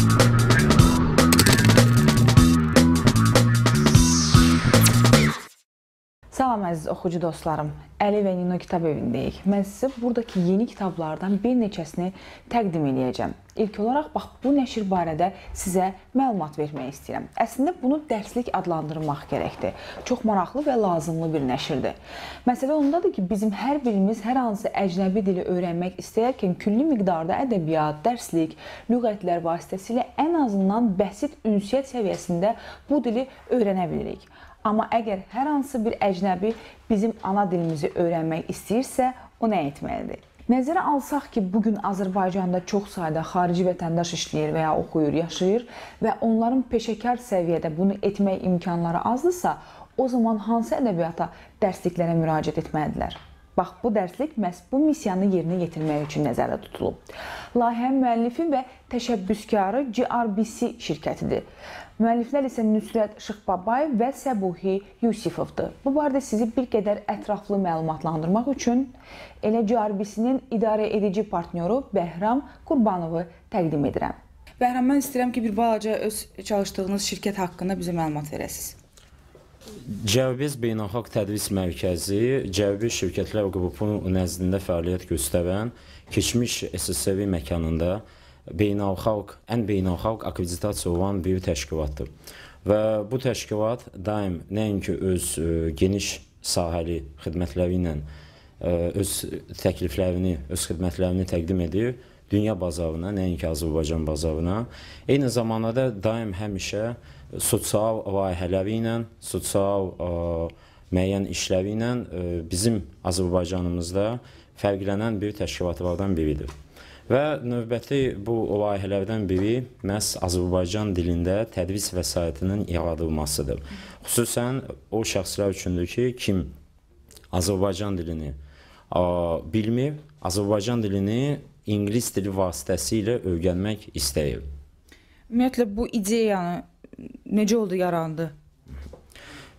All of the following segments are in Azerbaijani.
thank you Salam əziz oxucu dostlarım. Əli və Nino kitab evindəyik. Mən sizə buradakı yeni kitablardan bir neçəsini təqdim eləyəcəm. İlk olaraq bax bu nəşr barədə sizə məlumat vermək istəyirəm. Əslində bunu dərslik adlandırmaq gərəkdir. Çox maraqlı və lazımlı bir nəşrdir. Məsələ ondadır ki, bizim hər birimiz hər hansı əcnəbi dili öyrənmək istəyərkən külli miqdarda ədəbiyyat, dərslik, lüğətlər vasitəsilə ən azından bəsit ünsiyyət səviyyəsində bu dili öyrənə bilirik. Amma əgər hər hansı bir əcnəbi bizim ana dilimizi öyrənmək istəyirsə, o nə etməlidir? Nəzərə alsaq ki, bu gün Azərbaycanda çox sayda xarici vətəndaş işləyir və ya oxuyur, yaşayır və onların peşəkar səviyyədə bunu etmək imkanları azdırsa, o zaman hansı ədəbiyyata dərsliklərə müraciət etməlidirlər? Bax bu dərslik məhz bu missiyanı yerinə yetirmək üçün nəzərdə tutulub. Layihənin müəllifi və təşəbbüskarı GRBC şirkətidir. Müəlliflər isə Nüsrət Şıxbabayev və Səbuhi Yusifovdur. Bu barədə sizi bir qədər ətraflı məlumatlandırmaq üçün elə GRBC-nin idarə edici partnyoru Bəhram Qurbanovu təqdim edirəm. Bəhram, mən istəyirəm ki, bir balaca öz çalışdığınız şirkət haqqında bizə məlumat verəsiniz. Cəvbiz Beynəlxalq Tədris Mərkəzi Cəvbiz Şirkətlər Qrupu nəzdində fəaliyyət göstərən keçmiş SSV məkanında beynəlxalq, ən beynəlxalq akreditasiya olan bir təşkilatdır. Və bu təşkilat daim nəinki öz ə, e, geniş sahəli xidmətləri ilə ə, e, öz təkliflərini, öz xidmətlərini təqdim edir dünya bazarına, nəinki Azərbaycan bazarına. Eyni zamanda da daim həmişə sosial layihələri ilə, sosial e, müəyyən işləri ilə e, bizim Azərbaycanımızda fərqlənən bir təşkilatlardan biridir. Və növbəti bu layihələrdən biri məhz Azərbaycan dilində tədris vəsaitinin yaradılmasıdır. Xüsusən o şəxslər üçündür ki, kim Azərbaycan dilini e, bilmir, Azərbaycan dilini ingilis dili vasitəsilə öyrənmək istəyir. Ümumiyyətlə bu ideyanı necə oldu yarandı?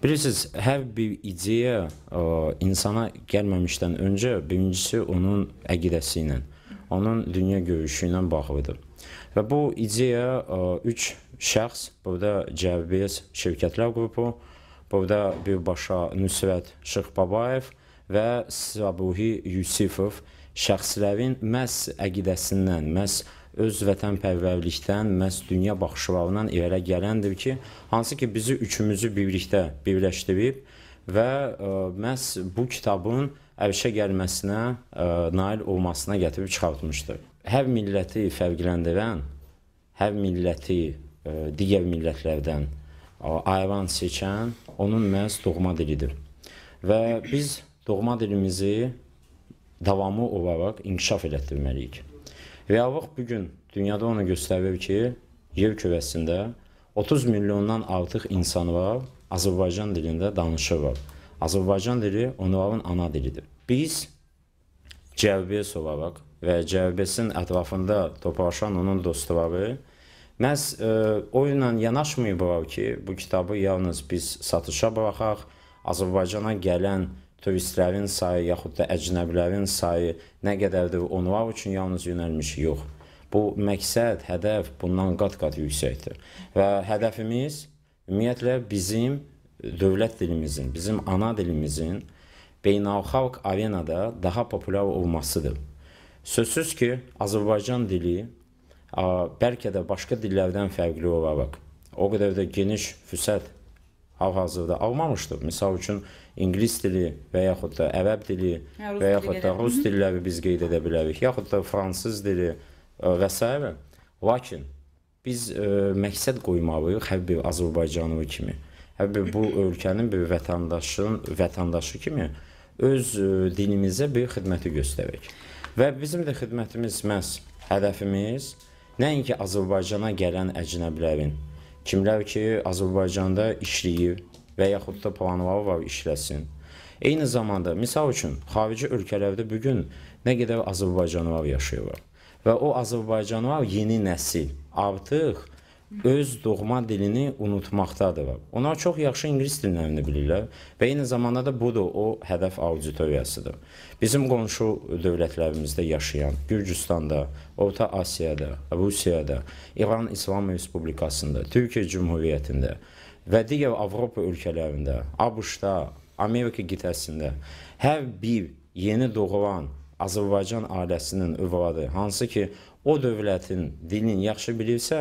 Bilirsiniz, hər bir ideya ə, insana gəlməmişdən öncə birincisi onun əqidəsi ilə, onun dünya görüşü ilə bağlıdır. Və bu ideya ə, üç şəxs, burada Cəvbiz Şirkətlər qrupu, burada birbaşa Nüsrət Şıx Babayev və Sabuhi Yusifov şəxslərin məhz əqidəsindən, məhz əqidəsindən, öz vətənpərvərlikdən, məhz dünya baxışlarından irələ gələndir ki, hansı ki bizi üçümüzü birlikdə birləşdirib və ə, e, məhz bu kitabın əvşə gəlməsinə, ə, e, nail olmasına gətirib çıxartmışdır. Hər milləti fərqləndirən, hər milləti ə, e, digər millətlərdən ayıran seçən onun məhz doğma dilidir. Və biz doğma dilimizi davamı olaraq inkişaf elətdirməliyik. Reallıq bu gün dünyada onu göstərir ki, yer kürəsində 30 milyondan artıq insan var, Azərbaycan dilində danışırlar. Azərbaycan dili onların ana dilidir. Biz cəlbiyyəs olaraq və cəlbiyyəsin ətrafında toplaşan onun dostları məhz e, o ilə yanaşmayıblar ki, bu kitabı yalnız biz satışa buraxaq, Azərbaycana gələn turistlərin sayı yaxud da əcnəbilərin sayı nə qədərdir onlar üçün yalnız yönəlmiş yox. Bu məqsəd, hədəf bundan qat-qat yüksəkdir. Və hədəfimiz ümumiyyətlə bizim dövlət dilimizin, bizim ana dilimizin beynəlxalq arenada daha populyar olmasıdır. Sözsüz ki, Azərbaycan dili bəlkə də başqa dillərdən fərqli olaraq o qədər də geniş füsət hal-hazırda almamışdır. Misal üçün ingilis dili və yaxud da ərəb dili hə, və yaxud da rus dilləri biz qeyd edə bilərik, yaxud da fransız dili e, və s. Lakin biz ə, e, məqsəd qoymalıyıq hər bir Azərbaycanlı kimi. Hər bir bu ölkənin bir vətəndaşının vətəndaşı kimi öz ə, e, dinimizə bir xidməti göstərək. Və bizim də xidmətimiz məhz hədəfimiz nəinki Azərbaycana gələn əcnəbilərin kimlər ki, Azərbaycanda işləyib və yaxud da planlava işləsin. Eyni zamanda, misal üçün, xarici ölkələrdə bugün nə qədər Azərbaycanlılar yaşayırlar və o Azərbaycanlılar yeni nəsil artıq öz doğma dilini unutmaqdadır. Onlar çox yaxşı ingilis dillərini bilirlər və eyni zamanda da budur o hədəf auditoriyasıdır. Bizim qonşu dövlətlərimizdə yaşayan Gürcüstanda, Orta Asiyada, Rusiyada, İran İslam Respublikasında, Türkiyə Cümhuriyyətində və digər Avropa ölkələrində, ABŞ-da, Amerika qitəsində hər bir yeni doğulan Azərbaycan ailəsinin övladı hansı ki, o dövlətin dilini yaxşı bilirsə,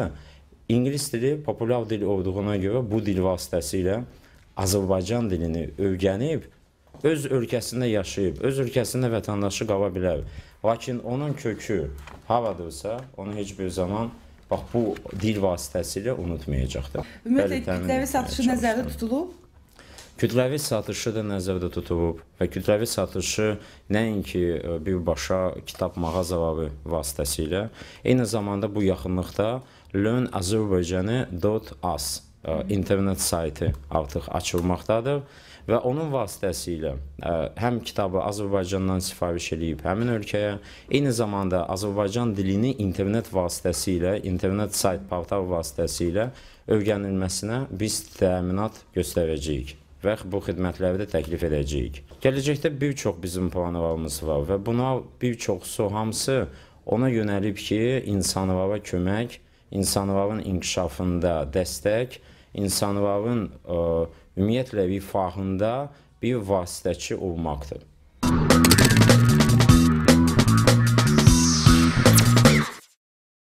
İngilis dili populyar dil olduğuna görə bu dil vasitəsilə Azərbaycan dilini öyrənib, öz ölkəsində yaşayıb, öz ölkəsində vətəndaşı qala bilər. Lakin onun kökü haradırsa, onu heç bir zaman bax bu dil vasitəsilə unutmayacaqdır. Ümumiyyətlə kütləvi satışı nəzərdə tutulub? Kütləvi satışı da nəzərdə tutulub və kütləvi satışı nəinki e, birbaşa kitab mağazaları vasitəsilə, eyni zamanda bu yaxınlıqda learnazerbaycani.us e, internet saytı artıq açılmaqdadır və onun vasitəsilə ə, e, həm kitabı Azərbaycandan sifariş eləyib həmin ölkəyə, eyni zamanda Azərbaycan dilini internet vasitəsilə, internet sayt portal vasitəsilə öyrənilməsinə biz təminat göstərəcəyik və bu xidmətləri də təklif edəcəyik. Gələcəkdə bir çox bizim planlarımız var və buna bir çoxsu hamısı ona yönəlib ki, insanlara kömək, insanların inkişafında dəstək, insanların ümumiyyətlə rifahında bir vasitəçi olmaqdır.